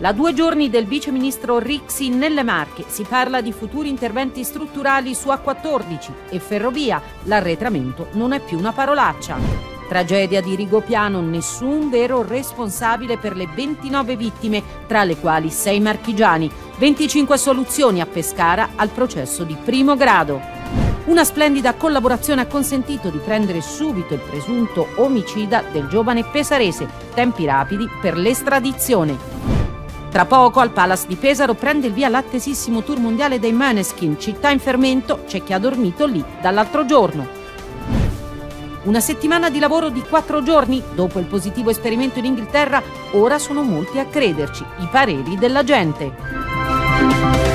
La due giorni del viceministro Rixi nelle Marche si parla di futuri interventi strutturali su A14 e ferrovia. L'arretramento non è più una parolaccia. Tragedia di Rigopiano, nessun vero responsabile per le 29 vittime, tra le quali 6 marchigiani. 25 soluzioni a Pescara al processo di primo grado. Una splendida collaborazione ha consentito di prendere subito il presunto omicida del giovane pesarese, tempi rapidi per l'estradizione. Tra poco al Palace di Pesaro prende il via l'attesissimo tour mondiale dei Maneskin, città in fermento, c'è chi ha dormito lì dall'altro giorno. Una settimana di lavoro di quattro giorni dopo il positivo esperimento in Inghilterra, ora sono molti a crederci, i pareri della gente.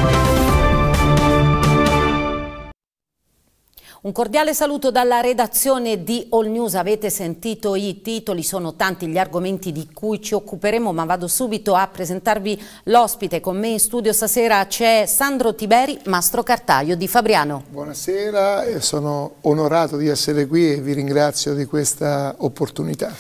Un cordiale saluto dalla redazione di All News. Avete sentito i titoli, sono tanti gli argomenti di cui ci occuperemo, ma vado subito a presentarvi l'ospite. Con me in studio stasera c'è Sandro Tiberi, mastro cartaio di Fabriano. Buonasera, sono onorato di essere qui e vi ringrazio di questa opportunità.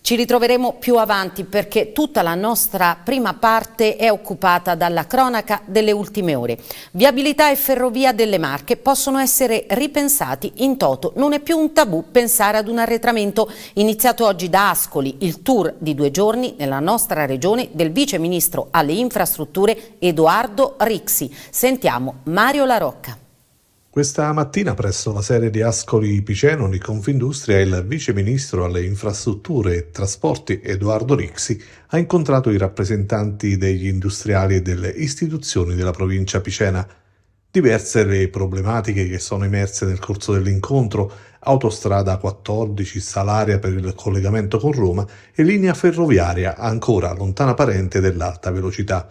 Ci ritroveremo più avanti perché tutta la nostra prima parte è occupata dalla cronaca delle ultime ore. Viabilità e ferrovia delle Marche possono essere ripensati in toto. Non è più un tabù pensare ad un arretramento iniziato oggi da Ascoli, il tour di due giorni nella nostra regione del viceministro alle infrastrutture Edoardo Rixi. Sentiamo Mario Larocca. Questa mattina presso la sede di Ascoli Piceno di Confindustria il vice ministro alle infrastrutture e trasporti Edoardo Rixi ha incontrato i rappresentanti degli industriali e delle istituzioni della provincia picena. Diverse le problematiche che sono emerse nel corso dell'incontro, autostrada 14, salaria per il collegamento con Roma e linea ferroviaria ancora lontana parente dell'alta velocità.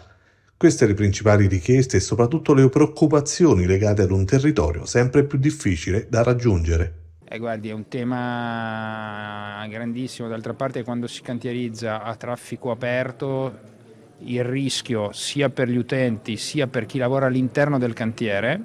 Queste le principali richieste e soprattutto le preoccupazioni legate ad un territorio sempre più difficile da raggiungere. Eh, guardi, è un tema grandissimo, d'altra parte quando si cantierizza a traffico aperto il rischio sia per gli utenti sia per chi lavora all'interno del cantiere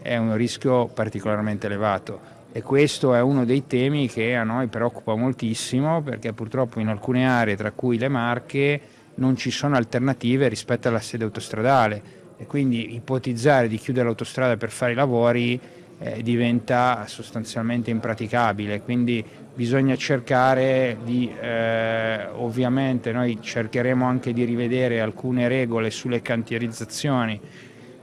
è un rischio particolarmente elevato e questo è uno dei temi che a noi preoccupa moltissimo perché purtroppo in alcune aree, tra cui le Marche, non ci sono alternative rispetto alla sede autostradale e quindi ipotizzare di chiudere l'autostrada per fare i lavori eh, diventa sostanzialmente impraticabile, quindi bisogna cercare di, eh, ovviamente noi cercheremo anche di rivedere alcune regole sulle cantierizzazioni,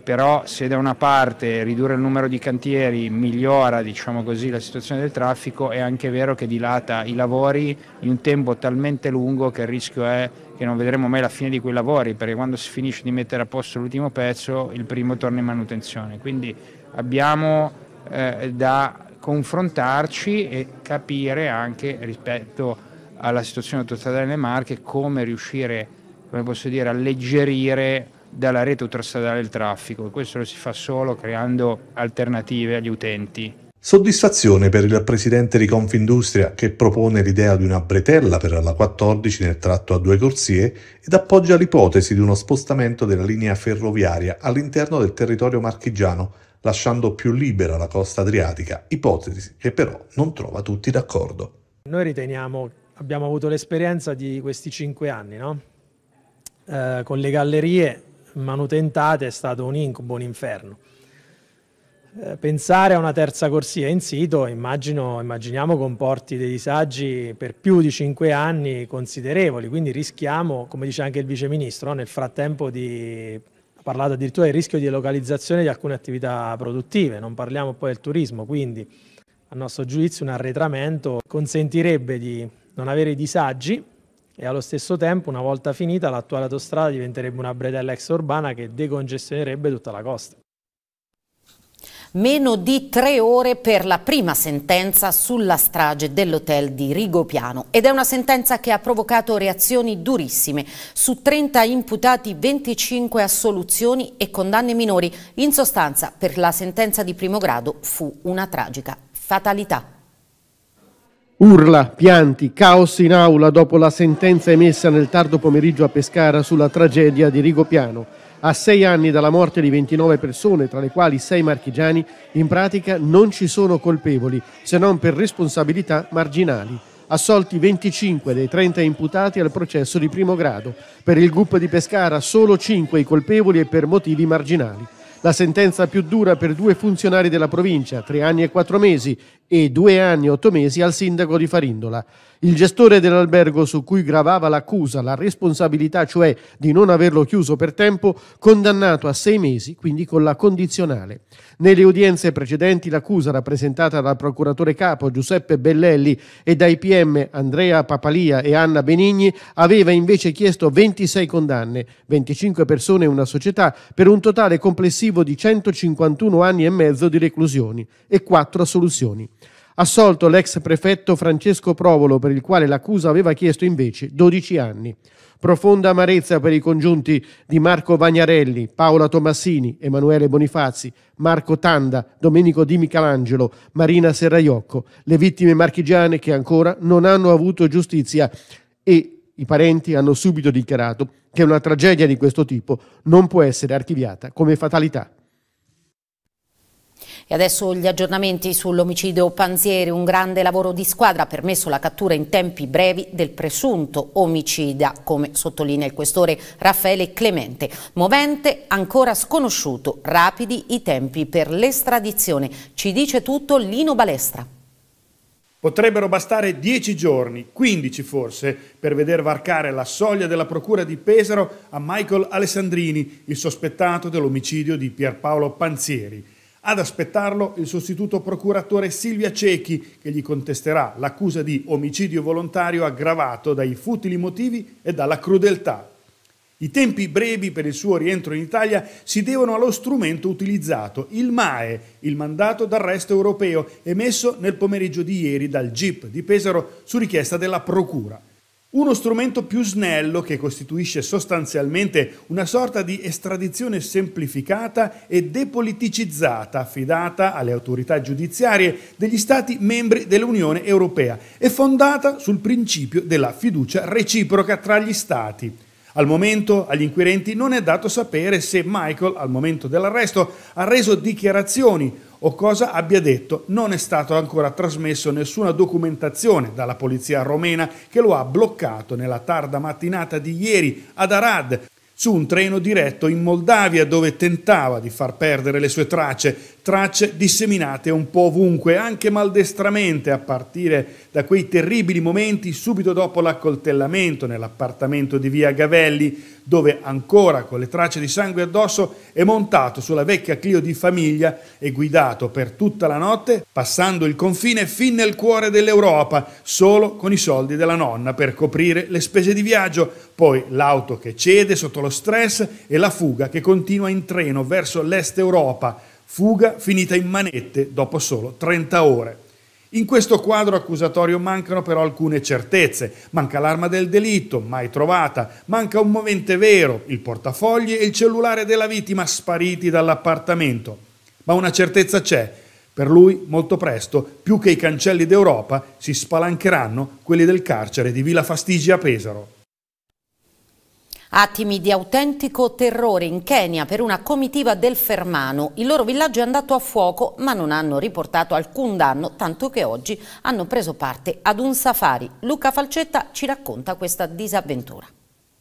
però se da una parte ridurre il numero di cantieri migliora diciamo così, la situazione del traffico, è anche vero che dilata i lavori in un tempo talmente lungo che il rischio è che non vedremo mai la fine di quei lavori, perché quando si finisce di mettere a posto l'ultimo pezzo, il primo torna in manutenzione. Quindi abbiamo eh, da confrontarci e capire anche rispetto alla situazione autostradale delle Marche come riuscire, come posso dire, alleggerire dalla rete autostradale il traffico. Questo lo si fa solo creando alternative agli utenti. Soddisfazione per il presidente di Confindustria che propone l'idea di una bretella per la 14 nel tratto a due corsie ed appoggia l'ipotesi di uno spostamento della linea ferroviaria all'interno del territorio marchigiano, lasciando più libera la costa adriatica, ipotesi che però non trova tutti d'accordo. Noi riteniamo, abbiamo avuto l'esperienza di questi cinque anni, no? eh, con le gallerie manutentate è stato un incubo, un inferno eh, pensare a una terza corsia in sito, immagino, immaginiamo comporti dei disagi per più di cinque anni considerevoli, quindi rischiamo, come dice anche il Vice Ministro, nel frattempo di ha parlato addirittura del rischio di localizzazione di alcune attività produttive, non parliamo poi del turismo, quindi a nostro giudizio un arretramento consentirebbe di non avere disagi e allo stesso tempo una volta finita l'attuale autostrada diventerebbe una bretella extraurbana che decongestionerebbe tutta la costa meno di tre ore per la prima sentenza sulla strage dell'hotel di Rigopiano ed è una sentenza che ha provocato reazioni durissime. Su 30 imputati 25 assoluzioni e condanne minori. In sostanza per la sentenza di primo grado fu una tragica fatalità. Urla, pianti, caos in aula dopo la sentenza emessa nel tardo pomeriggio a Pescara sulla tragedia di Rigopiano. A sei anni dalla morte di 29 persone, tra le quali sei marchigiani, in pratica non ci sono colpevoli, se non per responsabilità marginali assolti 25 dei 30 imputati al processo di primo grado. Per il GUP di Pescara solo 5 i colpevoli e per motivi marginali. La sentenza più dura per due funzionari della provincia, tre anni e quattro mesi, e due anni e otto mesi al sindaco di Farindola. Il gestore dell'albergo su cui gravava l'accusa, la responsabilità cioè di non averlo chiuso per tempo, condannato a sei mesi, quindi con la condizionale. Nelle udienze precedenti l'accusa rappresentata dal procuratore capo Giuseppe Bellelli e dai PM Andrea Papalia e Anna Benigni aveva invece chiesto 26 condanne, 25 persone e una società, per un totale complessivo di 151 anni e mezzo di reclusioni e 4 assoluzioni assolto l'ex prefetto Francesco Provolo, per il quale l'accusa aveva chiesto invece 12 anni. Profonda amarezza per i congiunti di Marco Vagnarelli, Paola Tomassini, Emanuele Bonifazzi, Marco Tanda, Domenico Di Michelangelo, Marina Serraiocco, le vittime marchigiane che ancora non hanno avuto giustizia e i parenti hanno subito dichiarato che una tragedia di questo tipo non può essere archiviata come fatalità. E adesso gli aggiornamenti sull'omicidio Panzieri, un grande lavoro di squadra ha permesso la cattura in tempi brevi del presunto omicida, come sottolinea il questore Raffaele Clemente. Movente ancora sconosciuto, rapidi i tempi per l'estradizione. Ci dice tutto Lino Balestra. Potrebbero bastare dieci giorni, quindici forse, per veder varcare la soglia della Procura di Pesaro a Michael Alessandrini, il sospettato dell'omicidio di Pierpaolo Panzieri. Ad aspettarlo il sostituto procuratore Silvia Cecchi, che gli contesterà l'accusa di omicidio volontario aggravato dai futili motivi e dalla crudeltà. I tempi brevi per il suo rientro in Italia si devono allo strumento utilizzato, il MAE, il mandato d'arresto europeo, emesso nel pomeriggio di ieri dal GIP di Pesaro su richiesta della Procura uno strumento più snello che costituisce sostanzialmente una sorta di estradizione semplificata e depoliticizzata affidata alle autorità giudiziarie degli Stati membri dell'Unione Europea e fondata sul principio della fiducia reciproca tra gli Stati. Al momento agli inquirenti non è dato sapere se Michael, al momento dell'arresto, ha reso dichiarazioni o cosa abbia detto, non è stato ancora trasmesso nessuna documentazione dalla polizia romena che lo ha bloccato nella tarda mattinata di ieri ad Arad su un treno diretto in Moldavia dove tentava di far perdere le sue tracce tracce disseminate un po' ovunque, anche maldestramente, a partire da quei terribili momenti subito dopo l'accoltellamento nell'appartamento di via Gavelli, dove ancora con le tracce di sangue addosso è montato sulla vecchia Clio di famiglia e guidato per tutta la notte, passando il confine fin nel cuore dell'Europa, solo con i soldi della nonna per coprire le spese di viaggio, poi l'auto che cede sotto lo stress e la fuga che continua in treno verso l'est Europa fuga finita in manette dopo solo 30 ore. In questo quadro accusatorio mancano però alcune certezze. Manca l'arma del delitto, mai trovata. Manca un movente vero, il portafogli e il cellulare della vittima spariti dall'appartamento. Ma una certezza c'è. Per lui, molto presto, più che i cancelli d'Europa, si spalancheranno quelli del carcere di Villa Fastigia a Pesaro. Attimi di autentico terrore in Kenya per una comitiva del Fermano. Il loro villaggio è andato a fuoco ma non hanno riportato alcun danno, tanto che oggi hanno preso parte ad un safari. Luca Falcetta ci racconta questa disavventura.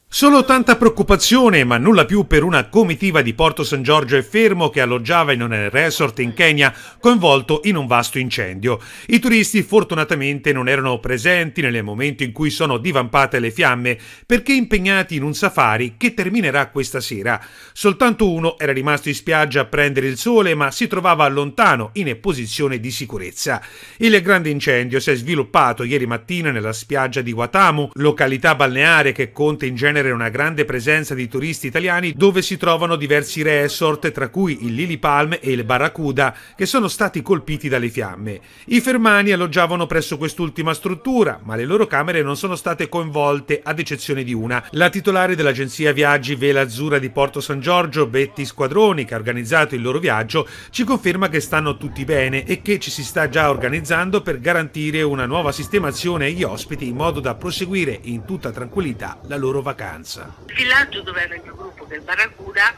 Solo tanta preoccupazione, ma nulla più per una comitiva di Porto San Giorgio e Fermo che alloggiava in un resort in Kenya coinvolto in un vasto incendio. I turisti fortunatamente non erano presenti nel momento in cui sono divampate le fiamme perché impegnati in un safari che terminerà questa sera. Soltanto uno era rimasto in spiaggia a prendere il sole ma si trovava lontano in posizione di sicurezza. Il grande incendio si è sviluppato ieri mattina nella spiaggia di Watamu, località balneare che conta in genere genere una grande presenza di turisti italiani dove si trovano diversi resort, tra cui il Lily Palm e il Barracuda, che sono stati colpiti dalle fiamme. I fermani alloggiavano presso quest'ultima struttura, ma le loro camere non sono state coinvolte, ad eccezione di una, la titolare dell'agenzia viaggi Vela Azzurra di Porto San Giorgio, Betty Squadroni, che ha organizzato il loro viaggio, ci conferma che stanno tutti bene e che ci si sta già organizzando per garantire una nuova sistemazione agli ospiti in modo da proseguire in tutta tranquillità la loro vacanza vacanza. Il villaggio dove era il mio gruppo del Barracuda,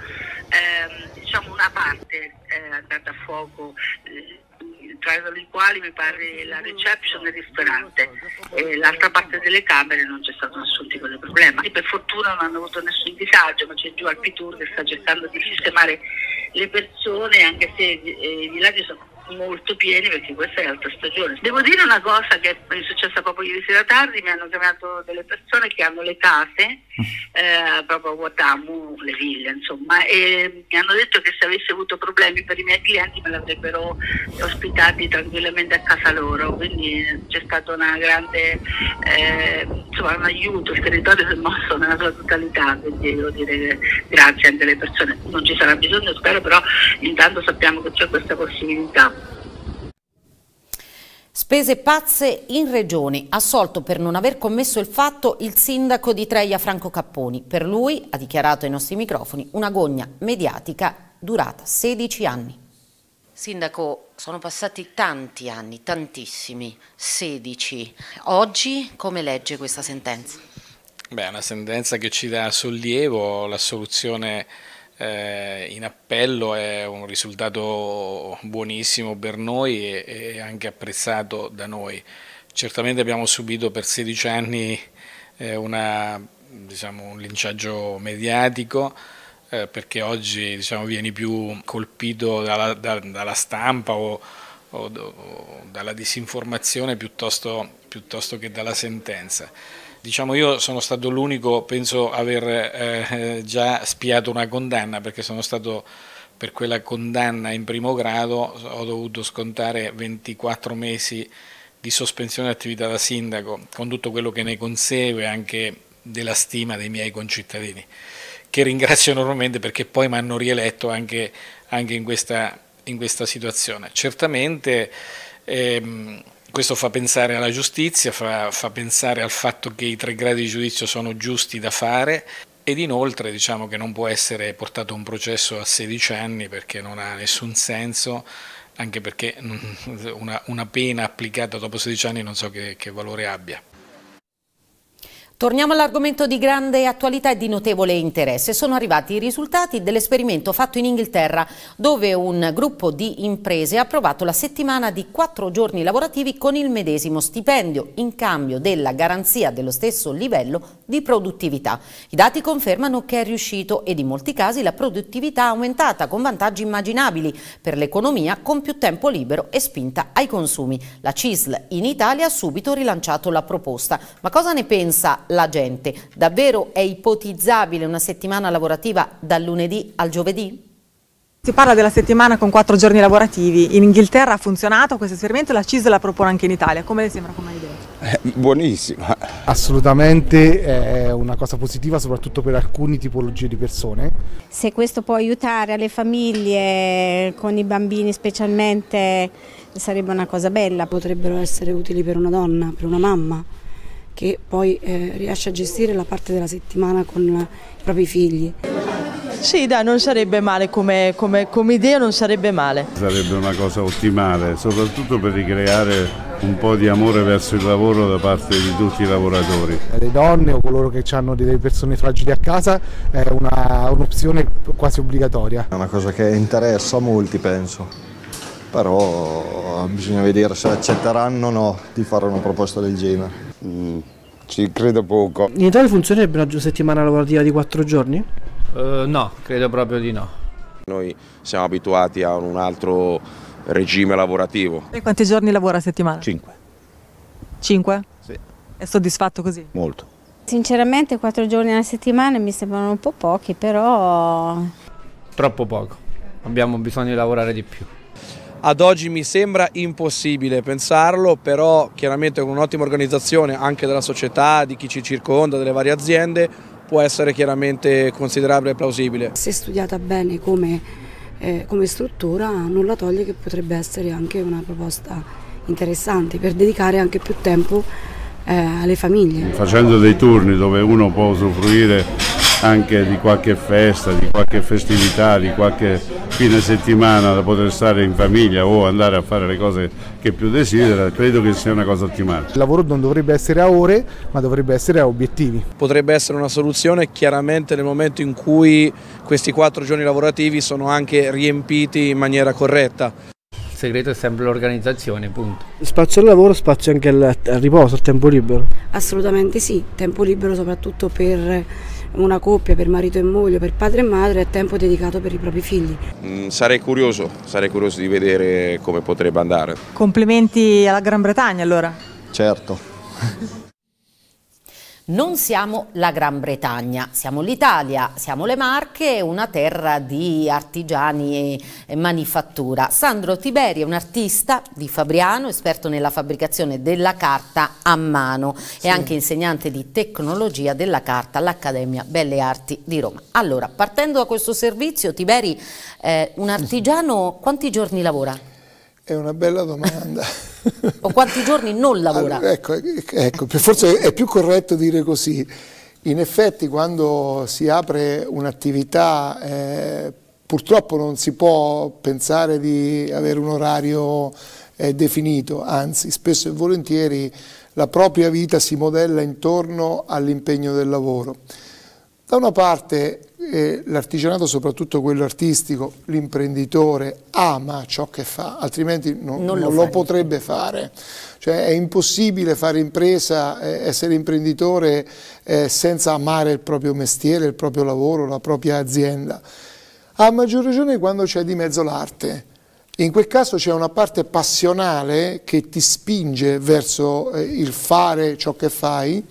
ehm, diciamo una parte eh, è andata a fuoco. Eh, tra i quali mi pare la reception e il ristorante e l'altra parte delle camere non c'è stato nessun tipo di problema e per fortuna non hanno avuto nessun disagio ma c'è giù Alpitour che sta cercando di sistemare le persone anche se eh, i villaggi sono molto pieni perché questa è l'altra stagione. Devo dire una cosa che è successa proprio ieri sera tardi, mi hanno chiamato delle persone che hanno le case eh, proprio a Guatamu, le ville, insomma, e mi hanno detto che se avessi avuto problemi per i miei clienti me l'avrebbero ospitati tranquillamente a casa loro, quindi c'è stato una grande, eh, insomma, un aiuto, il territorio si è mosso nella sua totalità, quindi devo dire grazie anche alle persone, non ci sarà bisogno, spero, però intanto sappiamo che c'è questa possibilità. Spese pazze in regione, assolto per non aver commesso il fatto il sindaco di Treia Franco Capponi. Per lui, ha dichiarato ai nostri microfoni, una gogna mediatica durata 16 anni. Sindaco, sono passati tanti anni, tantissimi, 16. Oggi come legge questa sentenza? Beh, è una sentenza che ci dà sollievo, l'assoluzione eh, in appello è un risultato buonissimo per noi e, e, anche apprezzato da noi. Certamente abbiamo subito per 16 anni eh, una, diciamo, un linciaggio mediatico eh, perché oggi diciamo, vieni più colpito dalla, da, dalla stampa o, o, o, dalla disinformazione piuttosto, piuttosto che dalla sentenza. Diciamo io sono stato l'unico, penso aver eh, già spiato una condanna perché sono stato per quella condanna in primo grado, ho dovuto scontare 24 mesi di sospensione dell'attività da sindaco, con tutto quello che ne consegue anche della stima dei miei concittadini, che ringrazio enormemente perché poi mi hanno rieletto anche, anche in, questa, in, questa, situazione. Certamente ehm, questo fa pensare alla giustizia, fa, fa, pensare al fatto che i tre gradi di giudizio sono giusti da fare ed inoltre diciamo che non può essere portato un processo a 16 anni perché non ha nessun senso, anche perché una, una pena applicata dopo 16 anni non so che, che valore abbia. Torniamo all'argomento di grande attualità e di notevole interesse. Sono arrivati i risultati dell'esperimento fatto in Inghilterra, dove un gruppo di imprese ha approvato la settimana di quattro giorni lavorativi con il medesimo stipendio, in cambio della garanzia dello stesso livello di produttività. I dati confermano che è riuscito ed in molti casi la produttività è aumentata con vantaggi immaginabili per l'economia con più tempo libero e spinta ai consumi. La CISL in Italia ha subito rilanciato la proposta. Ma cosa ne pensa la gente? Davvero è ipotizzabile una settimana lavorativa dal lunedì al giovedì? Si parla della settimana con quattro giorni lavorativi, in Inghilterra ha funzionato questo esperimento e la CISL la propone anche in Italia, come le sembra come idea? Eh, buonissima. Assolutamente è una cosa positiva soprattutto per alcune tipologie di persone. Se questo può aiutare le famiglie con i bambini specialmente sarebbe una cosa bella. Potrebbero essere utili per una donna, per una mamma che poi eh, riesce a gestire la parte della settimana con i propri figli. Sì, dai, non sarebbe male come, come, come idea, non sarebbe male. Sarebbe una cosa ottimale, soprattutto per ricreare un po' di amore verso il lavoro da parte di tutti i lavoratori. Le donne o coloro che hanno delle persone fragili a casa è un'opzione quasi obbligatoria. È una cosa che interessa a molti penso, però eh, bisogna vedere se accetteranno o no di fare una proposta del genere. Mm, ci credo poco. In Italia funzionerebbe una settimana lavorativa di quattro giorni? Uh, no, credo proprio di no. Noi siamo abituati a un altro regime lavorativo. E quanti giorni lavora a settimana? Cinque. Cinque? Sì. È soddisfatto così? Molto. Sinceramente quattro giorni alla settimana mi sembrano un po' pochi, però... Troppo poco. Abbiamo bisogno di lavorare di più. Ad oggi mi sembra impossibile pensarlo, però chiaramente con un'ottima organizzazione anche della società, di chi ci circonda, delle varie aziende, può essere chiaramente considerabile e plausibile. Se studiata bene come eh, come struttura nulla toglie che potrebbe essere anche una proposta interessante per dedicare anche più tempo eh, alle famiglie. Facendo dei turni dove uno può usufruire anche di qualche festa, di qualche festività, di qualche fine settimana da poter stare in famiglia o andare a fare le cose che più desidera, credo che sia una cosa ottimale. Il lavoro non dovrebbe essere a ore, ma dovrebbe essere a obiettivi. Potrebbe essere una soluzione chiaramente nel momento in cui questi quattro giorni lavorativi sono anche riempiti in maniera corretta. Il segreto è sempre l'organizzazione, punto. Spazio al lavoro, spazio anche al, riposo, al tempo libero? Assolutamente sì, tempo libero soprattutto per una coppia, per marito e moglie, per padre e madre, è tempo dedicato per i propri figli. Mm, sarei curioso, sarei curioso di vedere come potrebbe andare. Complimenti alla Gran Bretagna allora. Certo. Non siamo la Gran Bretagna, siamo l'Italia, siamo le Marche, una terra di artigiani e, manifattura. Sandro Tiberi è un artista di Fabriano, esperto nella fabbricazione della carta a mano sì. anche insegnante di tecnologia della carta all'Accademia Belle Arti di Roma. Allora, partendo da questo servizio, Tiberi, eh, un artigiano quanti giorni lavora? È una bella domanda. o quanti giorni non lavora? Allora, ecco, ecco, forse è più corretto dire così. In effetti quando si apre un'attività eh, purtroppo non si può pensare di avere un orario eh, definito, anzi spesso e volentieri la propria vita si modella intorno all'impegno del lavoro. Da una parte eh, l'artigianato, soprattutto quello artistico, l'imprenditore ama ciò che fa, altrimenti no, non, lo, non lo, potrebbe fare. Cioè è impossibile fare impresa, eh, essere imprenditore eh, senza amare il proprio mestiere, il proprio lavoro, la propria azienda. A maggior ragione quando c'è di mezzo l'arte. In quel caso c'è una parte passionale che ti spinge verso eh, il fare ciò che fai,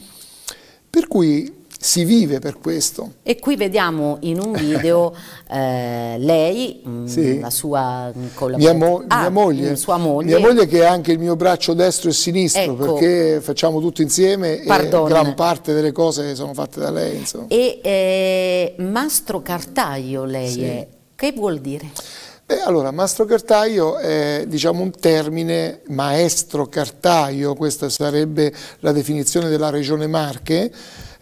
per cui si vive per questo. E qui vediamo in un video eh, lei, mm, sì. la sua mm, collaboratrice, mia, mo ah, mia, moglie, sua moglie, mia moglie che è anche il mio braccio destro e sinistro ecco. perché facciamo tutto insieme Pardon. e gran parte delle cose sono fatte da lei. Insomma. E eh, Mastro Cartaio lei sì. è, che vuol dire? Beh, allora, mastro cartaio è diciamo, un termine maestro cartaio, questa sarebbe la definizione della regione Marche,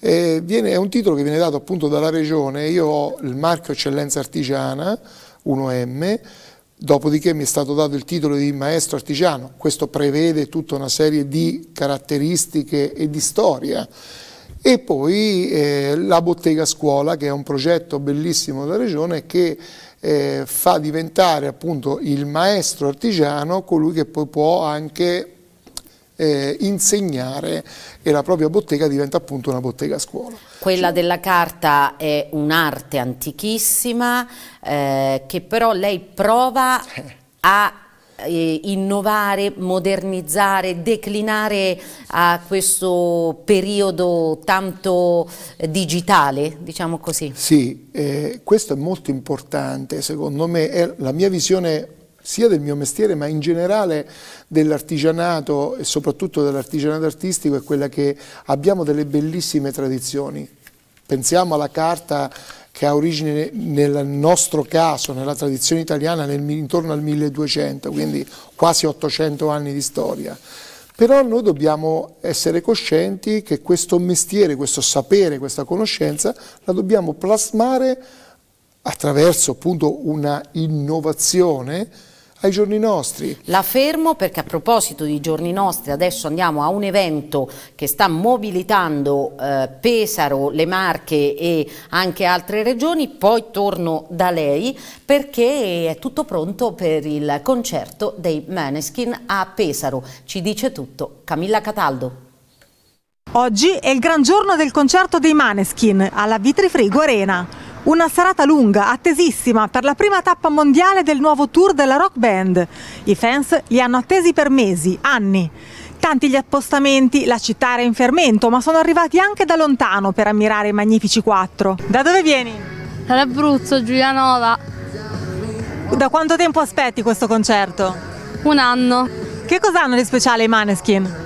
eh, viene, è un titolo che viene dato appunto dalla regione, io ho il marchio eccellenza artigiana 1M, dopodiché mi è stato dato il titolo di maestro artigiano, questo prevede tutta una serie di caratteristiche e di storia e poi eh, la bottega scuola che è un progetto bellissimo della regione che eh, fa diventare appunto il maestro artigiano colui che poi può anche eh, insegnare e la propria bottega diventa appunto una bottega scuola. Quella della carta è un'arte antichissima eh, che però lei prova a eh, innovare, modernizzare, declinare a questo periodo tanto eh, digitale, diciamo così. Sì, eh, questo è molto importante, secondo me, è la mia visione sia del mio mestiere ma in generale dell'artigianato e soprattutto dell'artigianato artistico è quella che abbiamo delle bellissime tradizioni. Pensiamo alla carta che ha origine nel nostro caso, nella tradizione italiana, nel, intorno al 1200, quindi quasi 800 anni di storia. Però noi dobbiamo essere coscienti che questo mestiere, questo sapere, questa conoscenza la dobbiamo plasmare attraverso appunto una innovazione ai giorni nostri. La fermo perché a proposito di giorni nostri adesso andiamo a un evento che sta mobilitando eh, Pesaro, le Marche e anche altre regioni, poi torno da lei perché è tutto pronto per il concerto dei Maneskin a Pesaro. Ci dice tutto Camilla Cataldo. Oggi è il gran giorno del concerto dei Maneskin alla Vitrifrigo Arena. Una serata lunga, attesissima, per la prima tappa mondiale del nuovo tour della rock band. I fans li hanno attesi per mesi, anni. Tanti gli appostamenti, la città era in fermento, ma sono arrivati anche da lontano per ammirare i magnifici quattro. Da dove vieni? Dall'Abruzzo, Giulianova. Da quanto tempo aspetti questo concerto? Un anno. Che cosa hanno di speciale i Maneskin?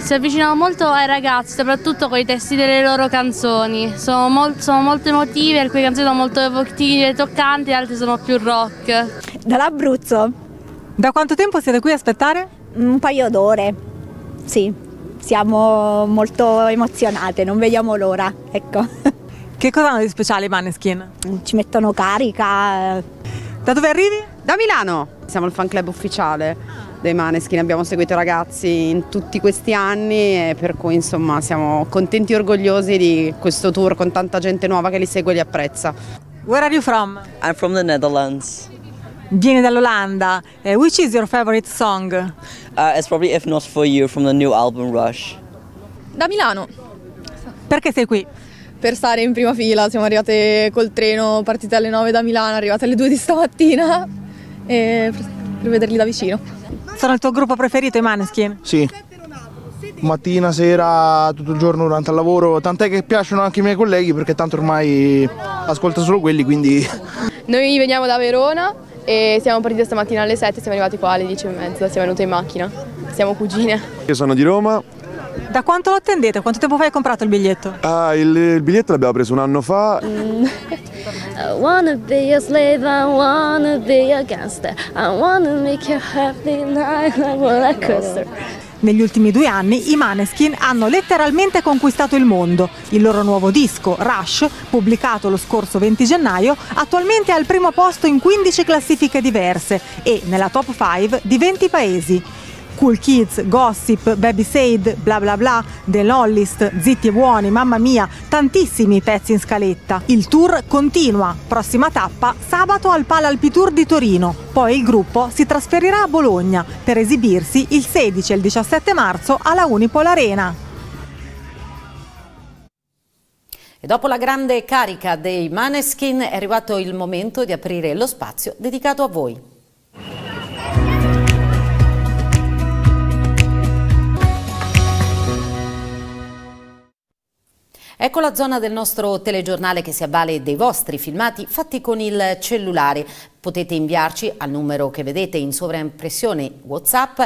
si avvicinano molto ai ragazzi, soprattutto con i testi delle loro canzoni. Sono, mol sono molto emotive, alcune canzoni sono molto evocative e toccanti, altre sono più rock. Dall'Abruzzo. Da quanto tempo siete qui a aspettare? Un paio d'ore, sì. Siamo molto emozionate, non vediamo l'ora, ecco. Che cosa hanno di speciale i Maneskin? Ci mettono carica, eh, da dove arrivi? Da Milano. Siamo il fan club ufficiale dei Maneskin, abbiamo seguito i ragazzi in tutti questi anni e per cui insomma siamo contenti e orgogliosi di questo tour con tanta gente nuova che li segue e li apprezza. Where are you from? I'm from the Netherlands. Vieni dall'Olanda. Uh, which is your favorite song? Uh, it's probably If Not For You from the new album Rush. Da Milano. Perché sei qui? per stare in prima fila. Siamo arrivate col treno, partite alle 9 da Milano, arrivate alle 2 di stamattina per, per vederli da vicino. Sono il tuo gruppo preferito i Maneskin? Sì. Mattina, sera, tutto il giorno durante il lavoro, tant'è che piacciono anche i miei colleghi perché tanto ormai ascolto solo quelli, quindi... Noi veniamo da Verona e siamo partiti stamattina alle 7, siamo arrivati qua alle 10 e mezza, siamo venute in macchina, siamo cugine. Io sono di Roma, da quanto lo attendete? Quanto tempo fa hai comprato il biglietto? Ah, il, il biglietto l'abbiamo preso un anno fa. Mm. I wanna be a slave, I wanna be a gangster, I wanna make you happy like a roller coaster. Negli ultimi due anni i Maneskin hanno letteralmente conquistato il mondo. Il loro nuovo disco, Rush, pubblicato lo scorso 20 gennaio, attualmente è al primo posto in 15 classifiche diverse e nella top 5 di 20 paesi. Cool Kids, Gossip, Baby Said, bla bla bla, The Lollist, Zitti e Buoni, Mamma Mia, tantissimi pezzi in scaletta. Il tour continua, prossima tappa sabato al Pala Alpitour di Torino, poi il gruppo si trasferirà a Bologna per esibirsi il 16 e il 17 marzo alla Unipol Arena. E dopo la grande carica dei Maneskin è arrivato il momento di aprire lo spazio dedicato a voi. Ecco la zona del nostro telegiornale che si avvale dei vostri filmati fatti con il cellulare. Potete inviarci al numero che vedete in sovraimpressione WhatsApp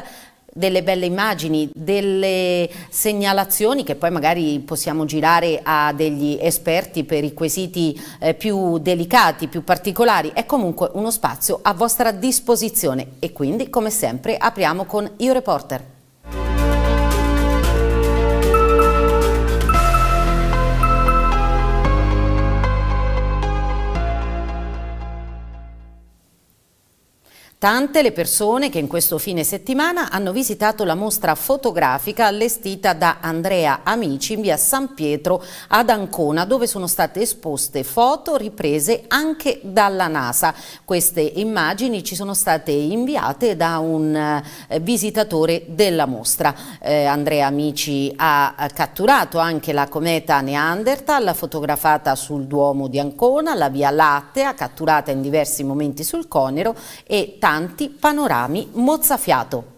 delle belle immagini, delle segnalazioni che poi magari possiamo girare a degli esperti per i quesiti eh, più delicati, più particolari, è comunque uno spazio a vostra disposizione e quindi come sempre apriamo con Io Reporter. Tante le persone che in questo fine settimana hanno visitato la mostra fotografica allestita da Andrea Amici in via San Pietro ad Ancona, dove sono state esposte foto riprese anche dalla NASA. Queste immagini ci sono state inviate da un eh, visitatore della mostra. Eh, Andrea Amici ha catturato anche la cometa Neanderthal, fotografata sul Duomo di Ancona, la via Lattea, catturata in diversi momenti sul Conero e tante tanti panorami mozzafiato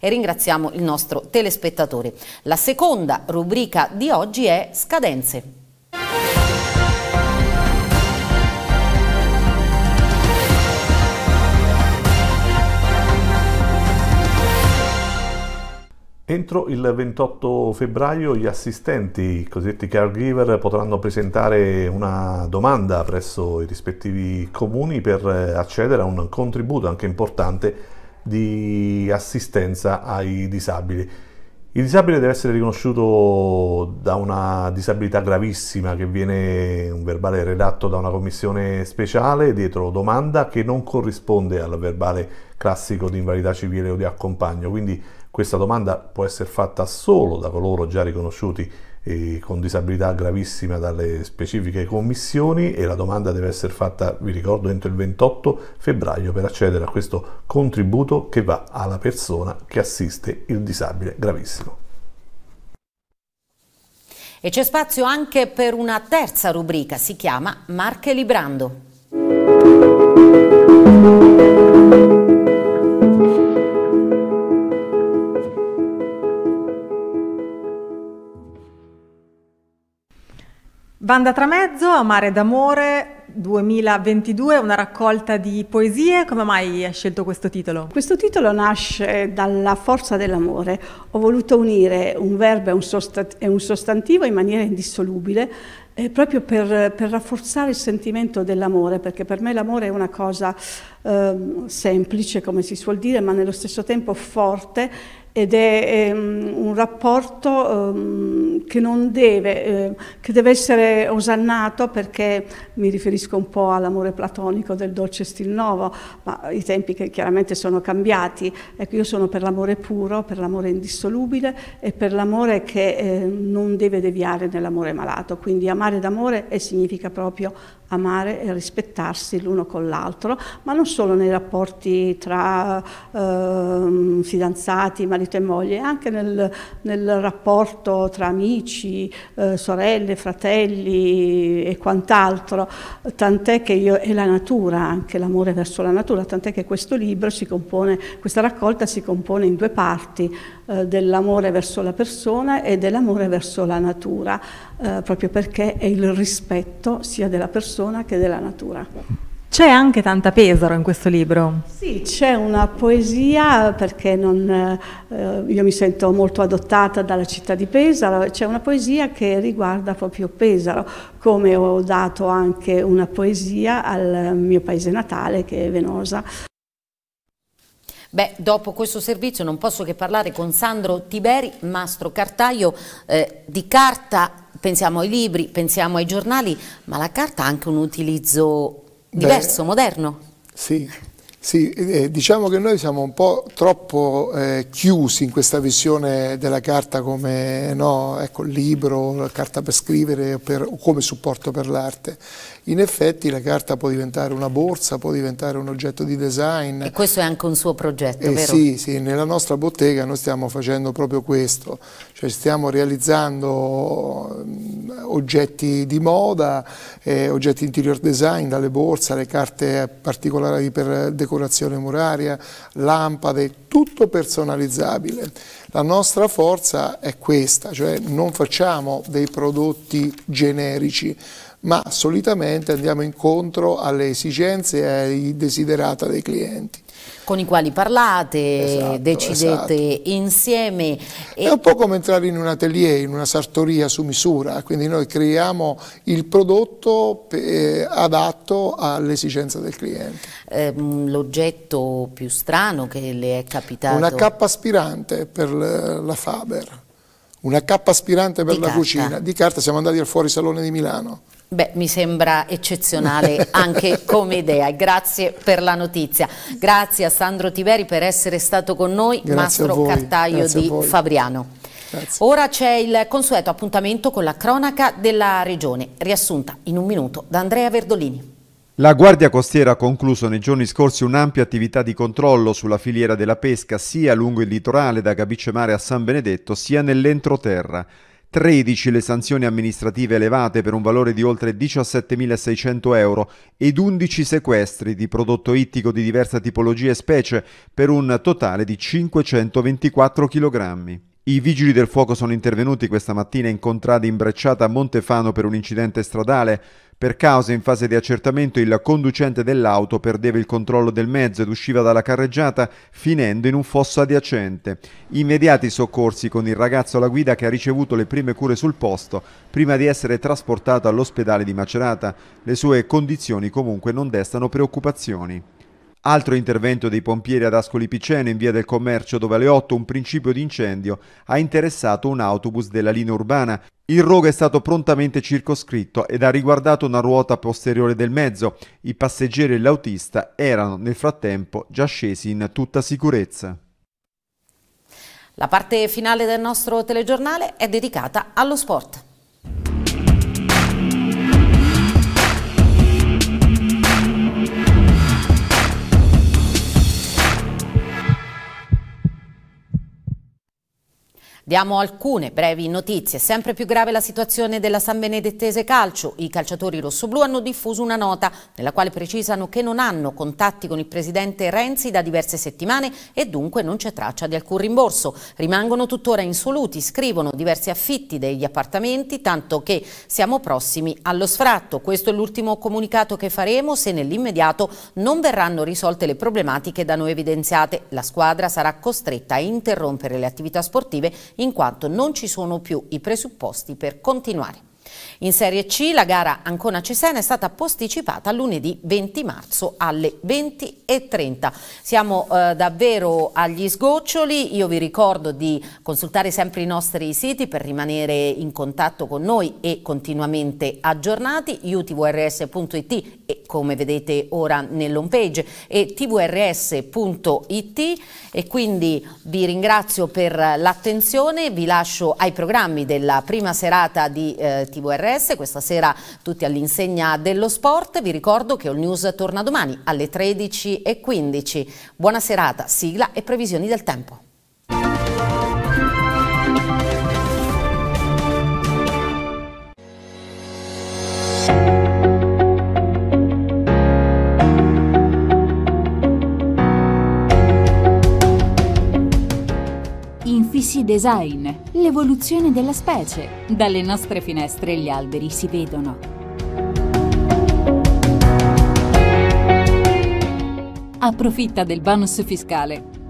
e ringraziamo il nostro telespettatore. La seconda rubrica di oggi è Scadenze. Entro il 28 febbraio gli assistenti, i cosiddetti caregiver, potranno presentare una domanda presso i rispettivi comuni per eh, accedere a un contributo anche importante di assistenza ai disabili. Il disabile deve essere riconosciuto da una disabilità gravissima che viene un verbale redatto da una commissione speciale dietro domanda che non corrisponde al verbale classico di invalidità civile o di accompagno, quindi questa domanda può essere fatta solo da coloro già riconosciuti con disabilità gravissima dalle specifiche commissioni e la domanda deve essere fatta, vi ricordo, entro il 28 febbraio per accedere a questo contributo che va alla persona che assiste il disabile gravissimo. E c'è spazio anche per una terza rubrica, si chiama Marche Librando. Banda Tramezzo, Amare d'amore, 2022, una raccolta di poesie. Come mai hai scelto questo titolo? Questo titolo nasce dalla forza dell'amore. Ho voluto unire un verbo e un, sostantivo in maniera indissolubile. Eh, proprio per, per, rafforzare il sentimento dell'amore, perché per me l'amore è una cosa eh, semplice, come si suol dire, ma nello stesso tempo forte ed è, è ehm, un rapporto um, che non deve, eh, che deve essere osannato perché mi riferisco un po' all'amore platonico del dolce stil nuovo, ma i tempi che chiaramente sono cambiati. Ecco, io sono per l'amore puro, per l'amore indissolubile e per l'amore che eh, non deve deviare nell'amore malato, quindi amare d'amore eh, significa proprio amare e rispettarsi l'uno con l'altro, ma non solo nei rapporti tra eh, fidanzati, marito e moglie, anche nel, nel rapporto tra amici, eh, sorelle, fratelli e quant'altro, tant'è che io, e la natura, anche l'amore verso la natura, tant'è che questo libro si compone, questa raccolta si compone in due parti, eh, dell'amore verso la persona e dell'amore verso la natura, eh, proprio perché è il rispetto sia della persona che della natura. C'è anche tanta Pesaro in questo libro. Sì, c'è una poesia perché non, eh, io mi sento molto adottata dalla città di Pesaro, c'è una poesia che riguarda proprio Pesaro, come ho dato anche una poesia al mio paese natale che è Venosa. Beh, dopo questo servizio non posso che parlare con Sandro Tiberi, Mastro Cartaio, eh, di carta pensiamo ai libri, pensiamo ai giornali, ma la carta ha anche un utilizzo diverso, Beh, moderno. Sì, sì eh, diciamo che noi siamo un po' troppo eh, chiusi in questa visione della carta come no, ecco, libro, carta per scrivere o come supporto per l'arte in effetti la carta può diventare una borsa, può diventare un oggetto di design. E questo è anche un suo progetto, eh, vero? Sì, sì, nella nostra bottega noi stiamo facendo proprio questo, cioè stiamo realizzando mm, oggetti di moda, eh, oggetti interior design, dalle borse alle carte particolari per decorazione muraria, lampade, tutto personalizzabile. La nostra forza è questa, cioè non facciamo dei prodotti generici, ma solitamente andiamo incontro alle esigenze e ai desiderata dei clienti. Con i quali parlate, esatto, decidete esatto. insieme. E... È un po' come entrare in un atelier, in una sartoria su misura, quindi noi creiamo il prodotto eh, adatto all'esigenza del cliente. Ehm, L'oggetto più strano che le è capitato? Una cappa aspirante per la Faber una cappa aspirante per di la carta. cucina di carta siamo andati al fuori salone di Milano Beh, mi sembra eccezionale anche come idea. Grazie per la notizia. Grazie a Sandro Tiberi per essere stato con noi, Grazie mastro cartaio Grazie di Fabriano. Grazie. Ora c'è il consueto appuntamento con la cronaca della regione, riassunta in un minuto da Andrea Verdolini. La Guardia Costiera ha concluso nei giorni scorsi un'ampia attività di controllo sulla filiera della pesca sia lungo il litorale da Capicemare a San Benedetto sia nell'entroterra. 13 le sanzioni amministrative elevate per un valore di oltre 17.600 euro ed 11 sequestri di prodotto ittico di diversa tipologia e specie per un totale di 524 kg. I vigili del fuoco sono intervenuti questa mattina in contrada imbrecciata a Montefano per un incidente stradale. Per causa, in fase di accertamento il conducente dell'auto perdeva il controllo del mezzo ed usciva dalla carreggiata finendo in un fosso adiacente. Immediati soccorsi con il ragazzo alla guida che ha ricevuto le prime cure sul posto prima di essere trasportato all'ospedale di Macerata. Le sue condizioni comunque non destano preoccupazioni. Altro intervento dei pompieri ad Ascoli Piceno in via del commercio dove alle 8 un principio di incendio ha interessato un autobus della linea urbana. Il rogo è stato prontamente circoscritto ed ha riguardato una ruota posteriore del mezzo. I passeggeri e l'autista erano nel frattempo già scesi in tutta sicurezza. La parte finale del nostro telegiornale è dedicata allo sport. Diamo alcune brevi notizie. Sempre più grave la situazione della San Benedettese Calcio. I calciatori rossoblù hanno diffuso una nota nella quale precisano che non hanno contatti con il presidente Renzi da diverse settimane e dunque non c'è traccia di alcun rimborso. Rimangono tuttora insoluti, scrivono diversi affitti degli appartamenti, tanto che siamo prossimi allo sfratto. Questo è l'ultimo comunicato che faremo se nell'immediato non verranno risolte le problematiche da noi evidenziate. La squadra sarà costretta a interrompere le attività sportive in quanto non ci sono più i presupposti per continuare. In Serie C la gara Ancona-Cesena è stata posticipata lunedì 20 marzo alle 20.30. Siamo eh, davvero agli sgoccioli, io vi ricordo di consultare sempre i nostri siti per rimanere in contatto con noi e continuamente aggiornati, utvrs.it e come vedete ora nell'home page e tvrs.it e quindi vi ringrazio per l'attenzione, vi lascio ai programmi della prima serata di eh, TVRS interesse, questa sera tutti all'insegna dello sport. Vi ricordo che All News torna domani alle 13.15. Buona serata, sigla e previsioni del tempo. si design, l'evoluzione della specie. Dalle nostre finestre gli alberi si vedono. Approfitta del bonus fiscale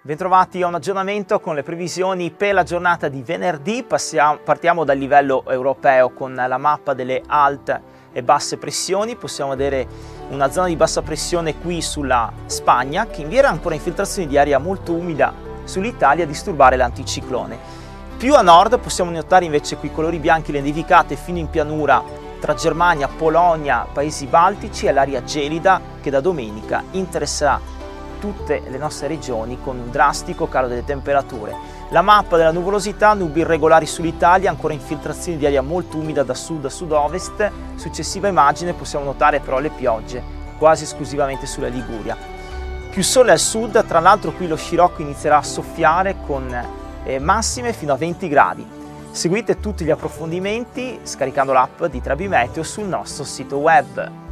Bentrovati a un aggiornamento con le previsioni per la giornata di venerdì. Passiamo, partiamo dal livello europeo con la mappa delle alte e basse pressioni. Possiamo vedere una zona di bassa pressione qui sulla Spagna che invierà ancora infiltrazioni di aria molto umida sull'Italia a disturbare l'anticiclone. Più a nord possiamo notare invece qui colori bianchi le nevicate fino in pianura tra Germania, Polonia, Paesi Baltici e l'aria gelida che da domenica interesserà tutte le nostre regioni con un drastico calo delle temperature. La mappa della nuvolosità, nubi irregolari sull'Italia, ancora infiltrazioni di aria molto umida da sud a sud-ovest. Successiva immagine possiamo notare però le piogge, quasi esclusivamente sulla Liguria. Più sole al sud, tra l'altro qui lo scirocco inizierà a soffiare con eh, massime fino a 20 gradi. Seguite tutti gli approfondimenti scaricando l'app di Trabimeteo sul nostro sito web.